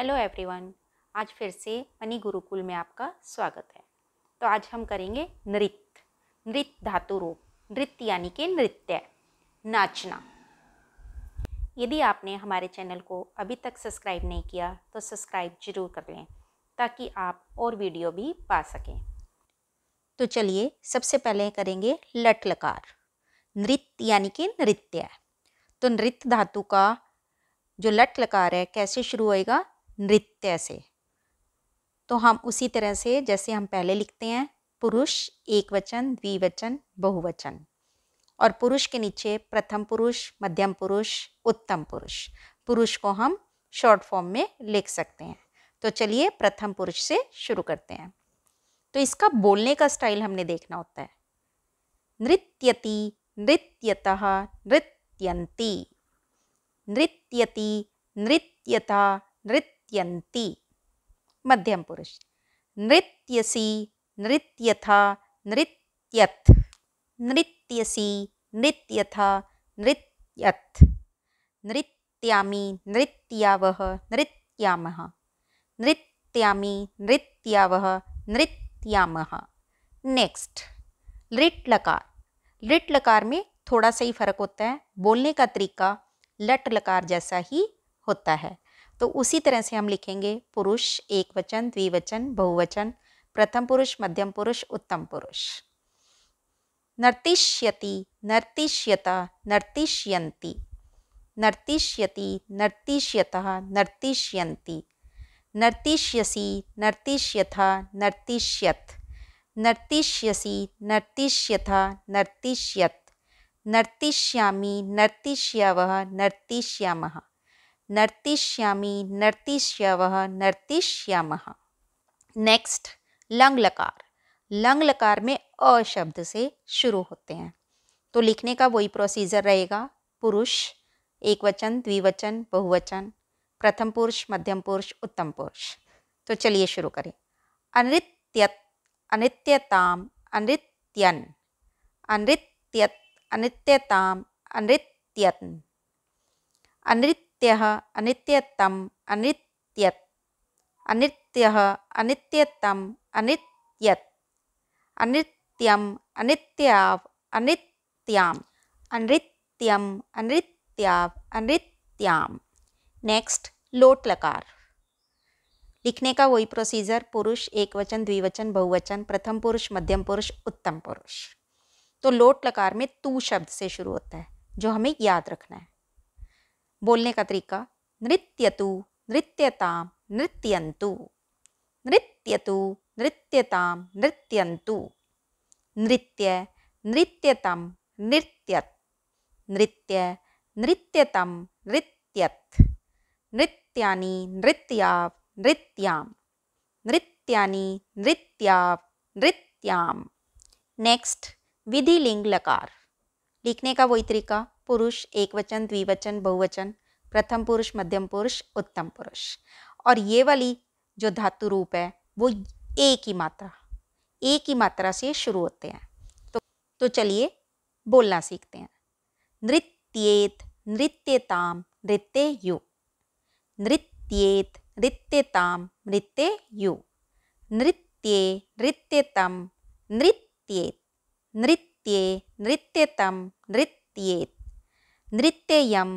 hello everyone आज फिर से मनी गुरुकुल में आपका स्वागत है तो आज हम करेंगे नृत्य नृत्य धातु रूप नृत्य यानी कि नृत्य नाचना यदि आपने हमारे चैनल को अभी तक सब्सक्राइब नहीं किया तो सब्सक्राइब जरूर कर लें ताकि आप और वीडियो भी पा सकें तो चलिए सबसे पहले करेंगे लट लकार नृत्य यानी कि नृत्य तो नृत्य धातु का जो लट लकार है कैसे शुरू होएगा नृत्य से तो हम उसी तरह से जैसे हम पहले लिखते हैं पुरुष एक वचन द्विवचन बहुवचन और पुरुष के नीचे प्रथम पुरुष मध्यम पुरुष उत्तम पुरुष पुरुष को हम शॉर्ट फॉर्म में लिख सकते हैं तो चलिए प्रथम पुरुष से शुरू करते हैं तो इसका बोलने का स्टाइल हमने देखना होता है नृत्यति नृत्यतः नृत्यंती नृत्यति नृत्यता नृत्यंती मध्यम पुरुष नृत्यसी नृत्यथा नृत्यथ नृत्यसी नृत्यथा नृत्यथ नृत्यामी नृत्यावह नृत्या नृत्यामी नृत्यावह नृत्या नेक्स्ट लिट लकार लिट लकार में थोड़ा सा ही फर्क होता है बोलने का तरीका लट लकार जैसा ही होता है तो उसी तरह से हम लिखेंगे पुरुष एक वचन द्विवचन बहुवचन प्रथम पुरुष मध्यम पुरुष उत्तम पुरुष नर्तिष्यति नर्तिष्यत नर्तिष्यन्ति नर्तिष्यति नर्तिष्यत नर्तिष्यन्ति नर्तिष्यसि नर्तिष्यथ नर्तिष्यत नर्तिष्यसि नर्तिष्यथ नर्तिष्यत नर्तिष्यामि नर्तिष्यावः नर्तिष्यामः नर्तिष्यामी नर्तिष्यव नर्तिष्याम नेक्स्ट लंग लकार लंग लकार में अ शब्द से शुरू होते हैं तो लिखने का वही प्रोसीजर रहेगा पुरुष एक वचन द्विवचन बहुवचन प्रथम पुरुष मध्यम पुरुष उत्तम पुरुष तो चलिए शुरू करें अनृत्य अनित्यताम अनृत्यन अनृत्यत अनित्यताम अनृत्यन अनृत्य अनित्यः अनित्यतम अनित्यत् अनित्यः अनित्यतम अनित्यत् अनित्यम अनित्याव अनित्याम अनित्यम अनृत्याव अनृत्याम नेक्स्ट लोट लकार लिखने का वही प्रोसीजर पुरुष एक वचन द्विवचन बहुवचन प्रथम पुरुष मध्यम पुरुष उत्तम पुरुष तो लोट लकार में तू शब्द से शुरू होता है जो हमें याद रखना है बोलने का तरीका नृत्यतु नृत्यताम नृत्यंतु नृत्यतु नृत्यताम नृत्यंतु नृत्य नृत्यतम नृत्यत नृत्य नृत्यतम नृत्यत नृत्या नृत्याव नृत्याम नृत्या नृत्याव नृत्याम नेक्स्ट विधि लिंग लकार लिखने का वही तरीका पुरुष एकवचन द्विवचन बहुवचन प्रथम पुरुष मध्यम पुरुष उत्तम पुरुष और ये वाली जो धातु रूप है वो एक ही मात्रा एक ही मात्रा से शुरू होते हैं तो तो चलिए बोलना सीखते हैं नृत्येत नृत्यताम नृत्य यु नृत्येत नृत्यताम नृत्य यु नृत्ये नृत्यतम नृत्येत नृत्ये नृत्यतम नृत्येत नृत्ययम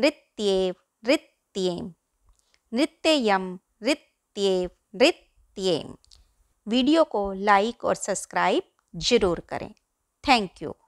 नृत्येव नृत्ये नृत्ययम नृत्येव नृत्ये वीडियो को लाइक और सब्सक्राइब जरूर करें थैंक यू